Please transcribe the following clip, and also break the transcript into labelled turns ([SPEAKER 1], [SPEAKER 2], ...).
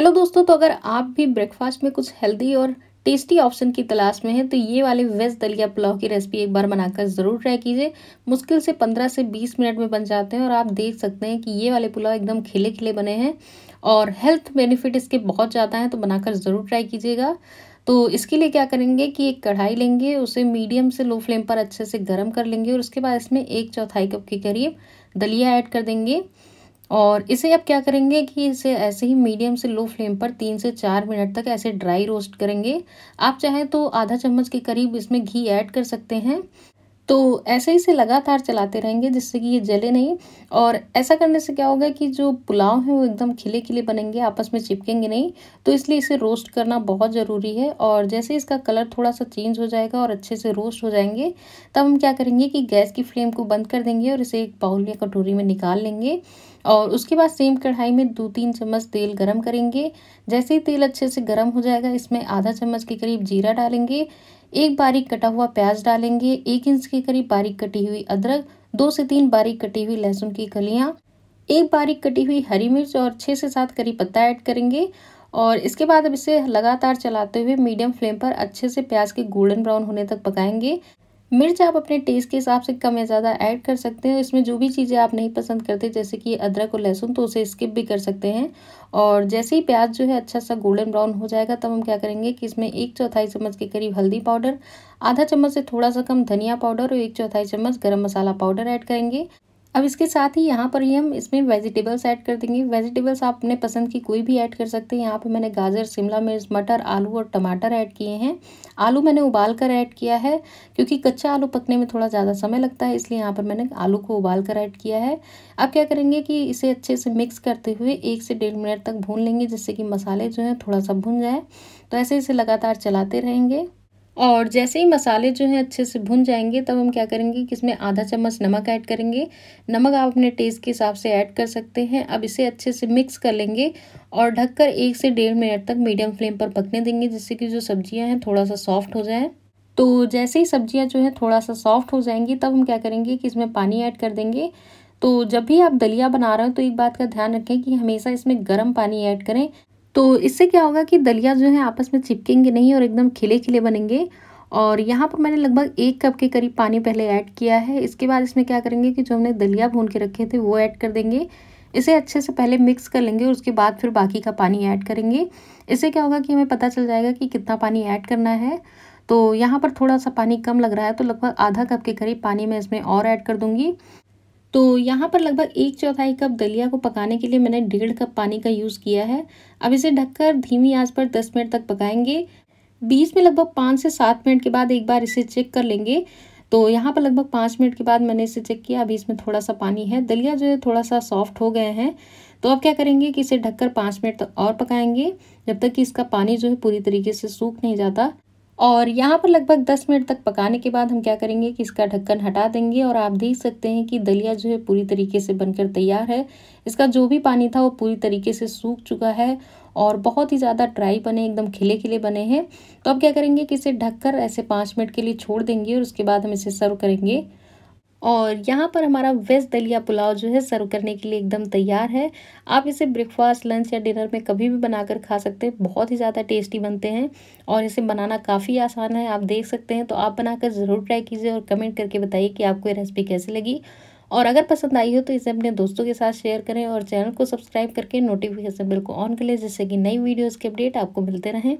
[SPEAKER 1] hello दोस्तों तो अगर आप भी ब्रेकफास्ट में कुछ हेल्दी और टेस्टी ऑप्शन की तलाश में है तो ये वाले वेज दलिया पुलाव की रेसिपी एक बार बनाकर ज़रूर ट्राई कीजिए मुश्किल से 15 से 20 मिनट में बन जाते हैं और आप देख सकते हैं कि ये वाले पुलाव एकदम खिले खिले बने हैं और हेल्थ बेनिफिट इसके बहुत ज़्यादा हैं तो बनाकर ज़रूर ट्राई कीजिएगा तो इसके लिए क्या करेंगे कि एक कढ़ाई लेंगे उसे मीडियम से लो फ्लेम पर अच्छे से गर्म कर लेंगे और उसके बाद इसमें एक चौथाई कप के करीब दलिया ऐड कर देंगे और इसे आप क्या करेंगे कि इसे ऐसे ही मीडियम से लो फ्लेम पर तीन से चार मिनट तक ऐसे ड्राई रोस्ट करेंगे आप चाहें तो आधा चम्मच के करीब इसमें घी ऐड कर सकते हैं तो ऐसे ही से लगातार चलाते रहेंगे जिससे कि ये जले नहीं और ऐसा करने से क्या होगा कि जो पुलाव है वो एकदम खिले खिले बनेंगे आपस में चिपकेंगे नहीं तो इसलिए इसे रोस्ट करना बहुत ज़रूरी है और जैसे इसका कलर थोड़ा सा चेंज हो जाएगा और अच्छे से रोस्ट हो जाएंगे तब हम क्या करेंगे कि गैस की फ्लेम को बंद कर देंगे और इसे एक बाउल या कटोरी में निकाल लेंगे और उसके बाद सेम कढ़ाई में दो तीन चम्मच तेल गरम करेंगे जैसे ही तेल अच्छे से गरम हो जाएगा इसमें आधा चम्मच के करीब जीरा डालेंगे एक बारीक कटा हुआ प्याज डालेंगे एक इंच के करीब बारीक कटी हुई अदरक दो से तीन बारीक कटी हुई लहसुन की कलियां एक बारीक कटी हुई हरी मिर्च और छः से सात करी पत्ता ऐड करेंगे और इसके बाद अब इसे लगातार चलाते हुए मीडियम फ्लेम पर अच्छे से प्याज के गोल्डन ब्राउन होने तक पकाएंगे मिर्च आप अपने टेस्ट के हिसाब से कम या ज़्यादा ऐड कर सकते हैं इसमें जो भी चीज़ें आप नहीं पसंद करते जैसे कि अदरक और लहसुन तो उसे स्किप भी कर सकते हैं और जैसे ही प्याज जो है अच्छा सा गोल्डन ब्राउन हो जाएगा तब हम क्या करेंगे कि इसमें एक चौथाई चम्मच के करीब हल्दी पाउडर आधा चम्मच से थोड़ा सा कम धनिया पाउडर और एक चौथाई चम्मच गर्म मसाला पाउडर ऐड करेंगे अब इसके साथ ही यहाँ पर ही हम इसमें वेजिटेबल्स ऐड कर देंगे वेजिटेबल्स आप अपने पसंद की कोई भी ऐड कर सकते हैं यहाँ पर मैंने गाजर शिमला मिर्च मटर आलू और टमाटर ऐड किए हैं आलू मैंने उबाल कर ऐड किया है क्योंकि कच्चा आलू पकने में थोड़ा ज़्यादा समय लगता है इसलिए यहाँ पर मैंने आलू को उबाल कर ऐड किया है अब क्या करेंगे कि इसे अच्छे से मिक्स करते हुए एक से डेढ़ मिनट तक भून लेंगे जिससे कि मसाले जो हैं थोड़ा सा भून जाए तो ऐसे इसे लगातार चलाते रहेंगे और जैसे ही मसाले जो हैं अच्छे से भुन जाएंगे तब हम क्या करेंगे कि इसमें आधा चम्मच नमक ऐड करेंगे नमक आप अपने टेस्ट के हिसाब से ऐड कर सकते हैं अब इसे अच्छे से मिक्स कर लेंगे और ढककर एक से डेढ़ मिनट तक मीडियम फ्लेम पर पकने देंगे जिससे कि जो सब्जियां हैं थोड़ा सा सॉफ्ट हो जाए तो जैसे ही सब्जियाँ जो हैं थोड़ा सा सॉफ्ट हो जाएंगी तब हम क्या करेंगे कि इसमें पानी ऐड कर देंगे तो जब भी आप दलिया बना रहे हो तो एक बात का ध्यान रखें कि हमेशा इसमें गर्म पानी ऐड करें तो इससे क्या होगा कि दलिया जो है आपस में चिपकेंगे नहीं और एकदम खिले खिले बनेंगे और यहाँ पर मैंने लगभग एक कप के करीब पानी पहले ऐड किया है इसके बाद इसमें क्या करेंगे कि जो हमने दलिया भून के रखे थे वो ऐड कर देंगे इसे अच्छे से पहले मिक्स कर लेंगे और उसके बाद फिर बाकी का पानी ऐड करेंगे इससे क्या होगा कि हमें पता चल जाएगा कि कितना पानी ऐड करना है तो यहाँ पर थोड़ा सा पानी कम लग रहा है तो लगभग आधा कप के करीब पानी मैं इसमें और ऐड कर दूँगी तो यहाँ पर लगभग एक चौथाई कप दलिया को पकाने के लिए मैंने डेढ़ कप पानी का यूज़ किया है अब इसे ढककर धीमी आंच पर 10 मिनट तक पकाएंगे बीच में लगभग पाँच से सात मिनट के बाद एक बार इसे चेक कर लेंगे तो यहाँ पर लगभग पाँच मिनट के बाद मैंने इसे चेक किया अभी इसमें थोड़ा सा पानी है दलिया जो है थोड़ा सा सॉफ्ट हो गए हैं तो अब क्या करेंगे कि इसे ढककर पाँच मिनट तक और पकाएंगे जब तक कि इसका पानी जो है पूरी तरीके से सूख नहीं जाता और यहाँ पर लगभग दस मिनट तक पकाने के बाद हम क्या करेंगे कि इसका ढक्कन हटा देंगे और आप देख सकते हैं कि दलिया जो है पूरी तरीके से बनकर तैयार है इसका जो भी पानी था वो पूरी तरीके से सूख चुका है और बहुत ही ज़्यादा ड्राई बने एकदम खिले खिले बने हैं तो अब क्या करेंगे कि इसे ढककर ऐसे पाँच मिनट के लिए छोड़ देंगे और उसके बाद हम इसे सर्व करेंगे और यहाँ पर हमारा वेज दलिया पुलाव जो है सर्व करने के लिए एकदम तैयार है आप इसे ब्रेकफास्ट लंच या डिनर में कभी भी बनाकर खा सकते हैं बहुत ही ज़्यादा टेस्टी बनते हैं और इसे बनाना काफ़ी आसान है आप देख सकते हैं तो आप बनाकर ज़रूर ट्राई कीजिए और कमेंट करके बताइए कि आपको ये रेसिपी कैसी लगी और अगर पसंद आई हो तो इसे अपने दोस्तों के साथ शेयर करें और चैनल को सब्सक्राइब करके नोटिफिकेशन बिल को ऑन कर लें जिससे कि नई वीडियोज़ के अपडेट आपको मिलते रहें